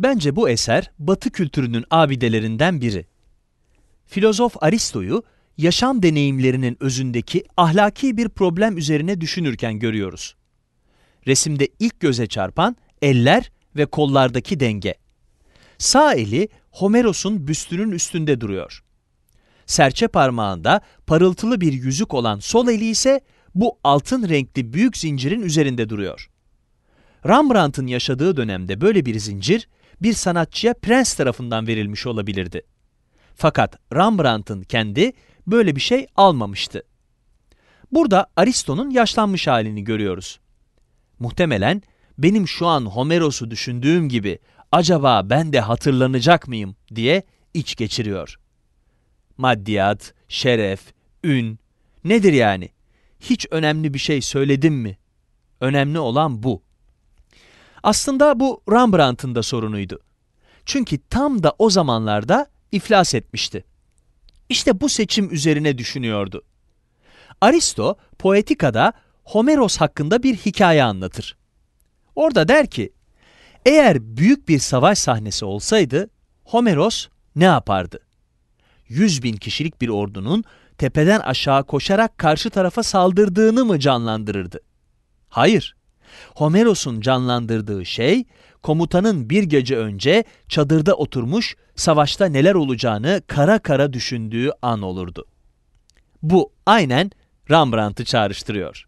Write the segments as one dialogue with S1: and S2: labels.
S1: Bence bu eser Batı kültürünün abidelerinden biri. Filozof Aristo'yu yaşam deneyimlerinin özündeki ahlaki bir problem üzerine düşünürken görüyoruz. Resimde ilk göze çarpan eller ve kollardaki denge. Sağ eli Homeros'un büstünün üstünde duruyor. Serçe parmağında parıltılı bir yüzük olan sol eli ise bu altın renkli büyük zincirin üzerinde duruyor. Rembrandt'ın yaşadığı dönemde böyle bir zincir bir sanatçıya prens tarafından verilmiş olabilirdi. Fakat Rembrandt'ın kendi böyle bir şey almamıştı. Burada Aristo'nun yaşlanmış halini görüyoruz. Muhtemelen benim şu an Homeros'u düşündüğüm gibi acaba ben de hatırlanacak mıyım diye iç geçiriyor. Maddiyat, şeref, ün nedir yani? Hiç önemli bir şey söyledim mi? Önemli olan bu. Aslında bu Rembrandt'ın da sorunuydu. Çünkü tam da o zamanlarda iflas etmişti. İşte bu seçim üzerine düşünüyordu. Aristo, Poetika'da Homeros hakkında bir hikaye anlatır. Orada der ki, eğer büyük bir savaş sahnesi olsaydı, Homeros ne yapardı? Yüz bin kişilik bir ordunun tepeden aşağı koşarak karşı tarafa saldırdığını mı canlandırırdı? Hayır. Homeros'un canlandırdığı şey, komutanın bir gece önce çadırda oturmuş, savaşta neler olacağını kara kara düşündüğü an olurdu. Bu aynen Rembrandt'ı çağrıştırıyor.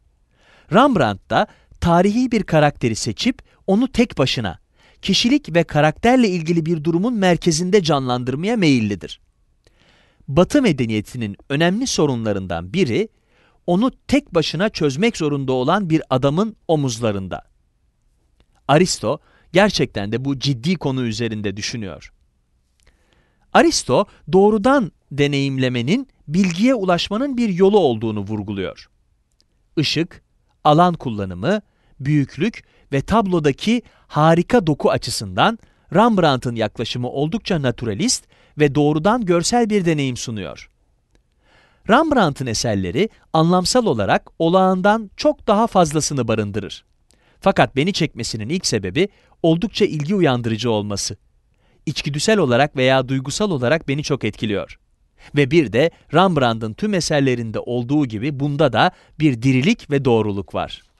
S1: Rembrandt da tarihi bir karakteri seçip onu tek başına, kişilik ve karakterle ilgili bir durumun merkezinde canlandırmaya meyillidir. Batı medeniyetinin önemli sorunlarından biri onu tek başına çözmek zorunda olan bir adamın omuzlarında. Aristo gerçekten de bu ciddi konu üzerinde düşünüyor. Aristo doğrudan deneyimlemenin bilgiye ulaşmanın bir yolu olduğunu vurguluyor. Işık, alan kullanımı, büyüklük ve tablodaki harika doku açısından Rembrandt'ın yaklaşımı oldukça naturalist ve doğrudan görsel bir deneyim sunuyor. Rembrandt'ın eserleri anlamsal olarak olağandan çok daha fazlasını barındırır. Fakat beni çekmesinin ilk sebebi oldukça ilgi uyandırıcı olması. İçgüdüsel olarak veya duygusal olarak beni çok etkiliyor. Ve bir de Rembrandt'ın tüm eserlerinde olduğu gibi bunda da bir dirilik ve doğruluk var.